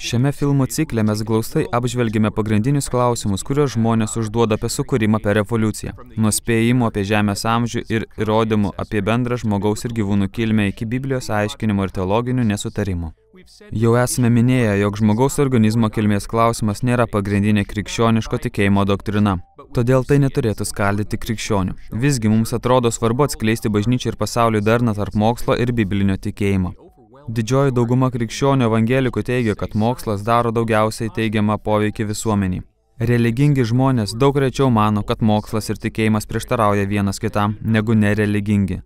Šiame filmų cikle mes glaustai apžvelgime pagrindinius klausimus, kuriuos žmonės užduoda apie sukūrimą per evoliuciją. Nuo spėjimų apie žemės amžių ir įrodymų apie bendrą žmogaus ir gyvūnų kilmę iki Biblijos aiškinimo ir teologinių nesutarimų. Jau esame minėję, jog žmogaus organizmo kilmės klausimas nėra pagrindinė krikščioniško tikėjimo doktrina. Todėl tai neturėtų skaldyti krikščionių. Visgi mums atrodo svarbu atskleisti bažnyčiai ir pasauliui darną tarp mokslo ir biblinio tikėjimo. Didžioji dauguma krikščionių evangelikų teigia, kad mokslas daro daugiausiai teigiamą poveikį visuomeniai. Religingi žmonės daug rečiau mano, kad mokslas ir tikėjimas prieštarauja vienas kitam negu nereligingi.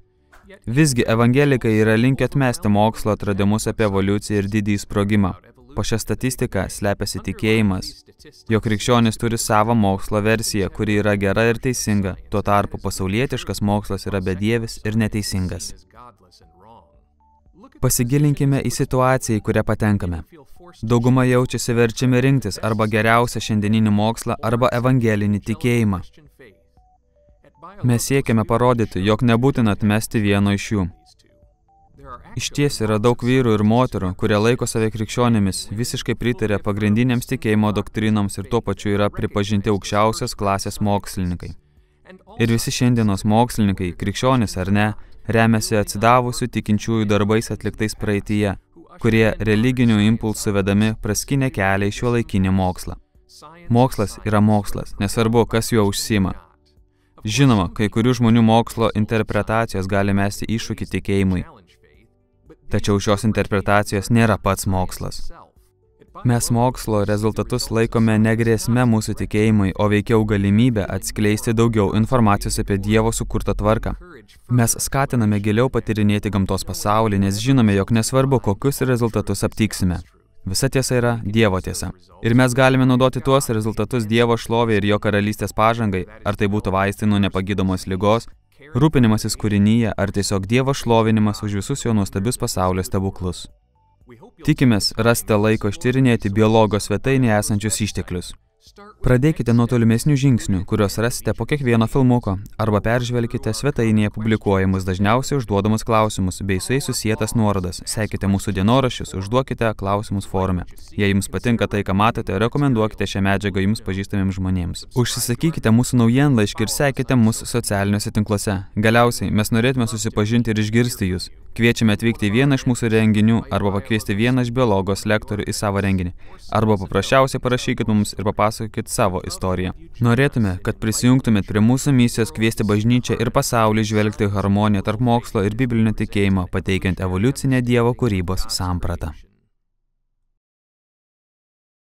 Visgi evangelikai yra linkę atmesti mokslo atradimus apie evoliuciją ir didįjį sprogimą. Po šią statistiką slepiasi tikėjimas, jo krikščionis turi savo mokslo versiją, kuri yra gera ir teisinga, tuo tarpu pasaulietiškas mokslas yra bedievis ir neteisingas. Pasigilinkime į situaciją, į kurią patenkame. Dauguma jaučiasi verčiami rinktis arba geriausią šiandieninį mokslą arba evangelinį tikėjimą. Mes siekiame parodyti, jog nebūtina atmesti vieno iš jų. Iš ties yra daug vyrų ir moterų, kurie laiko save krikščionėmis, visiškai pritarė pagrindiniams tikėjimo doktrinoms ir tuo pačiu yra pripažinti aukščiausios klasės mokslininkai. Ir visi šiandienos mokslininkai, krikščionis ar ne, remiasi atsidavusių tikinčiųjų darbais atliktais praeitie, kurie religinių impulsų vedami praskinė kelią į šio laikinį mokslą. Mokslas yra mokslas, nesvarbu, kas juo užsima. Žinoma, kai kurių žmonių mokslo interpretacijos gali mesti iššūkį tikėjimui. Tačiau šios interpretacijos nėra pats mokslas mes mokslo rezultatus laikome ne grėsme mūsų tikėjimui, o veikiau galimybę atskleisti daugiau informacijos apie Dievo sukurtą tvarką. Mes skatiname giliau patirinėti gamtos pasaulį, nes žinome, jog nesvarbu, kokius rezultatus aptiksime. Visa tiesa yra Dievo tiesa. Ir mes galime naudoti tuos rezultatus Dievo šloviai ir jo karalystės pažangai, ar tai būtų vaistai nuo nepagydomos lygos, rūpinimasis kūrinyje, ar tiesiog Dievo šlovinimas už visus jo nuostabius pasaulio stebuklus. Tikimės rasti laiko ištyrinėti biologo svetainėje esančius išteklius. Pradėkite nuo tolimesnių žingsnių, kuriuos rasite po kiekvieno filmuko, arba peržvelkite svetainėje publikuojamus dažniausiai užduodamus klausimus bei su jais susijęs nuorodas. Sekite mūsų dienoraščius, užduokite klausimus forume. Jei jums patinka tai, ką matote, rekomenduokite šią medžiagą jums pažįstamiems žmonėms. Užsisakykite mūsų naujienlaiškį ir sekite mus socialiniuose tinkluose. Galiausiai mes norėtume susipažinti ir išgirsti jūs. Kviečiame atvykti į vieną iš mūsų renginių arba pakviesti vieną iš biologijos lektorių į savo renginį. Arba paprasčiausiai parašykit mums ir papasakokit savo istoriją. Norėtume, kad prisijungtumėt prie mūsų misijos kviesti bažnyčią ir pasaulį žvelgti harmoniją tarp mokslo ir biblinio tikėjimo, pateikiant evoliucinę Dievo kūrybos sampratą.